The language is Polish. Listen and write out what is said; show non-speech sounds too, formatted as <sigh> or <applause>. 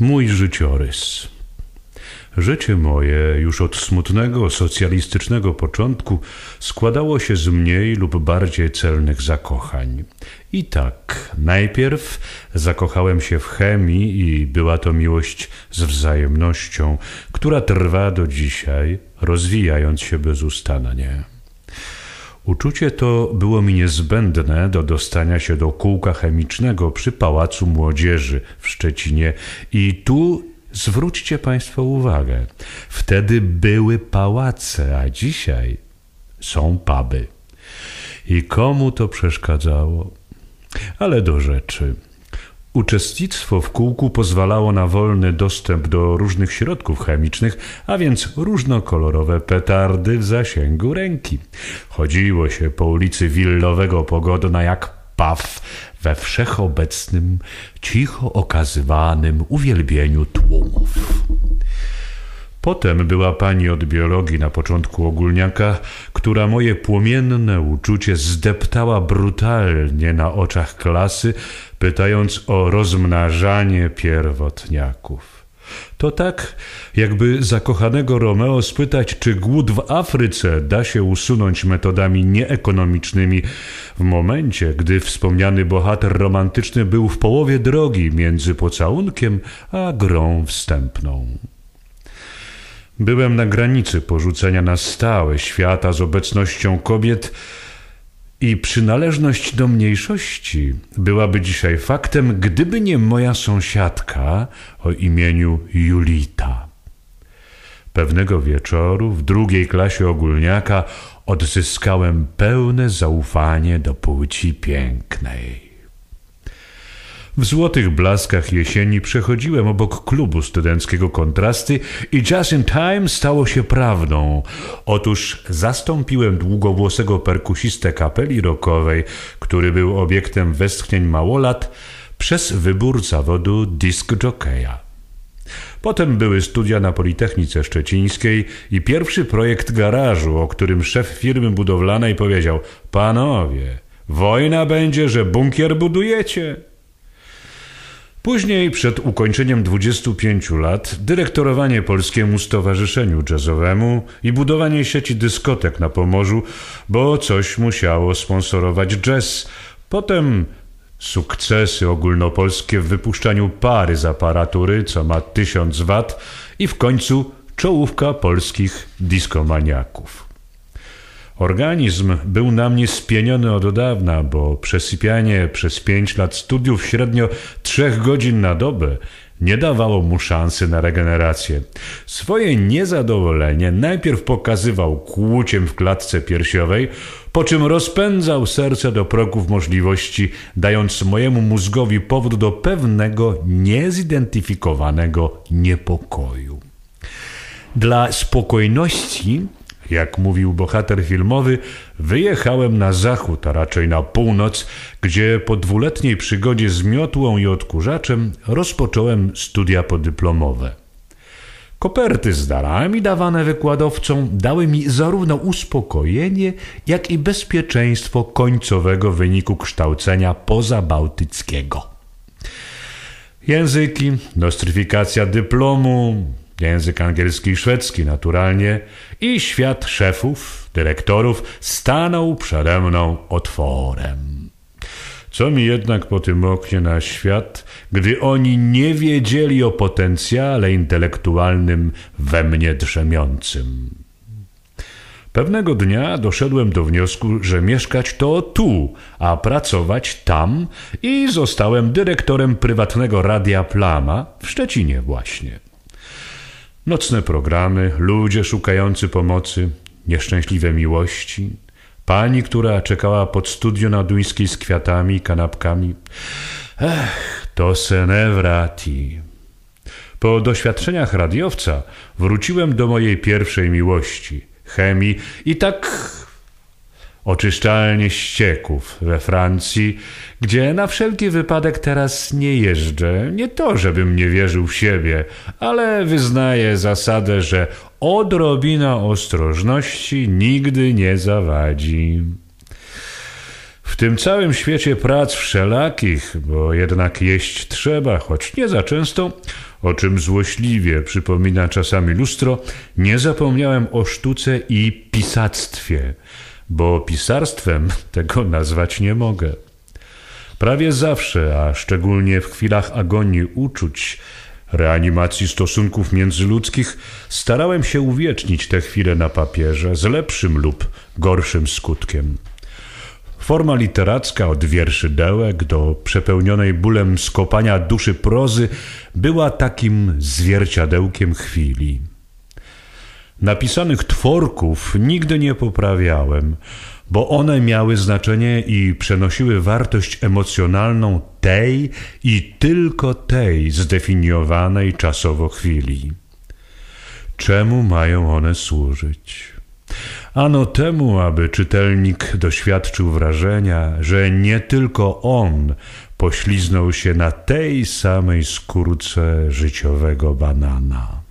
Mój życiorys. Życie moje już od smutnego socjalistycznego początku składało się z mniej lub bardziej celnych zakochań. I tak, najpierw zakochałem się w chemii i była to miłość z wzajemnością, która trwa do dzisiaj, rozwijając się bezustannie. Uczucie to było mi niezbędne do dostania się do kółka chemicznego przy Pałacu Młodzieży w Szczecinie i tu zwróćcie Państwo uwagę, wtedy były pałace, a dzisiaj są puby. I komu to przeszkadzało? Ale do rzeczy. Uczestnictwo w kółku pozwalało na wolny dostęp do różnych środków chemicznych, a więc różnokolorowe petardy w zasięgu ręki. Chodziło się po ulicy Willowego Pogodna jak paw we wszechobecnym, cicho okazywanym uwielbieniu tłumów. Potem była pani od biologii na początku ogólniaka, która moje płomienne uczucie zdeptała brutalnie na oczach klasy, pytając o rozmnażanie pierwotniaków. To tak, jakby zakochanego Romeo spytać, czy głód w Afryce da się usunąć metodami nieekonomicznymi, w momencie, gdy wspomniany bohater romantyczny był w połowie drogi między pocałunkiem a grą wstępną. Byłem na granicy porzucenia na stałe świata z obecnością kobiet i przynależność do mniejszości byłaby dzisiaj faktem, gdyby nie moja sąsiadka o imieniu Julita. Pewnego wieczoru w drugiej klasie ogólniaka odzyskałem pełne zaufanie do płci pięknej. W złotych blaskach jesieni przechodziłem obok klubu studenckiego Kontrasty i just in time stało się prawdą. Otóż zastąpiłem długowłosego perkusistę kapeli rockowej, który był obiektem westchnień małolat, przez wybór zawodu disc jockeya. Potem były studia na Politechnice Szczecińskiej i pierwszy projekt garażu, o którym szef firmy budowlanej powiedział: Panowie, wojna będzie, że bunkier budujecie. Później, przed ukończeniem 25 lat, dyrektorowanie Polskiemu Stowarzyszeniu Jazzowemu i budowanie sieci dyskotek na Pomorzu, bo coś musiało sponsorować jazz. Potem sukcesy ogólnopolskie w wypuszczaniu pary z aparatury, co ma 1000 wat, i w końcu czołówka polskich diskomaniaków. Organizm był na mnie spieniony od dawna, bo przesypianie przez pięć lat studiów średnio trzech godzin na dobę nie dawało mu szansy na regenerację. Swoje niezadowolenie najpierw pokazywał kłuciem w klatce piersiowej, po czym rozpędzał serce do progów możliwości, dając mojemu mózgowi powód do pewnego niezidentyfikowanego niepokoju. Dla spokojności jak mówił bohater filmowy, wyjechałem na zachód, a raczej na północ, gdzie po dwuletniej przygodzie z miotłą i odkurzaczem rozpocząłem studia podyplomowe. Koperty z darami dawane wykładowcom dały mi zarówno uspokojenie, jak i bezpieczeństwo końcowego wyniku kształcenia pozabałtyckiego. Języki, nostryfikacja dyplomu, język angielski i szwedzki naturalnie, i świat szefów, dyrektorów stanął przede mną otworem. Co mi jednak po tym oknie na świat, gdy oni nie wiedzieli o potencjale intelektualnym we mnie drzemiącym? Pewnego dnia doszedłem do wniosku, że mieszkać to tu, a pracować tam i zostałem dyrektorem prywatnego radia Plama w Szczecinie właśnie. Nocne programy, ludzie szukający pomocy, nieszczęśliwe miłości, pani, która czekała pod studio na Duńskiej z kwiatami i kanapkami. Ech, to se ne Po doświadczeniach radiowca wróciłem do mojej pierwszej miłości, chemii i tak oczyszczalnie ścieków we Francji, gdzie na wszelki wypadek teraz nie jeżdżę. Nie to, żebym nie wierzył w siebie, ale wyznaję zasadę, że odrobina ostrożności nigdy nie zawadzi. W tym całym świecie prac wszelakich, bo jednak jeść trzeba, choć nie za często, o czym złośliwie przypomina czasami lustro, nie zapomniałem o sztuce i pisactwie bo pisarstwem <laughs> tego nazwać nie mogę. Prawie zawsze, a szczególnie w chwilach agonii uczuć, reanimacji stosunków międzyludzkich, starałem się uwiecznić te chwile na papierze z lepszym lub gorszym skutkiem. Forma literacka od wierszydełek do przepełnionej bólem skopania duszy prozy była takim zwierciadełkiem chwili. Napisanych tworków nigdy nie poprawiałem, bo one miały znaczenie i przenosiły wartość emocjonalną tej i tylko tej zdefiniowanej czasowo chwili. Czemu mają one służyć? Ano temu, aby czytelnik doświadczył wrażenia, że nie tylko on pośliznął się na tej samej skórce życiowego banana.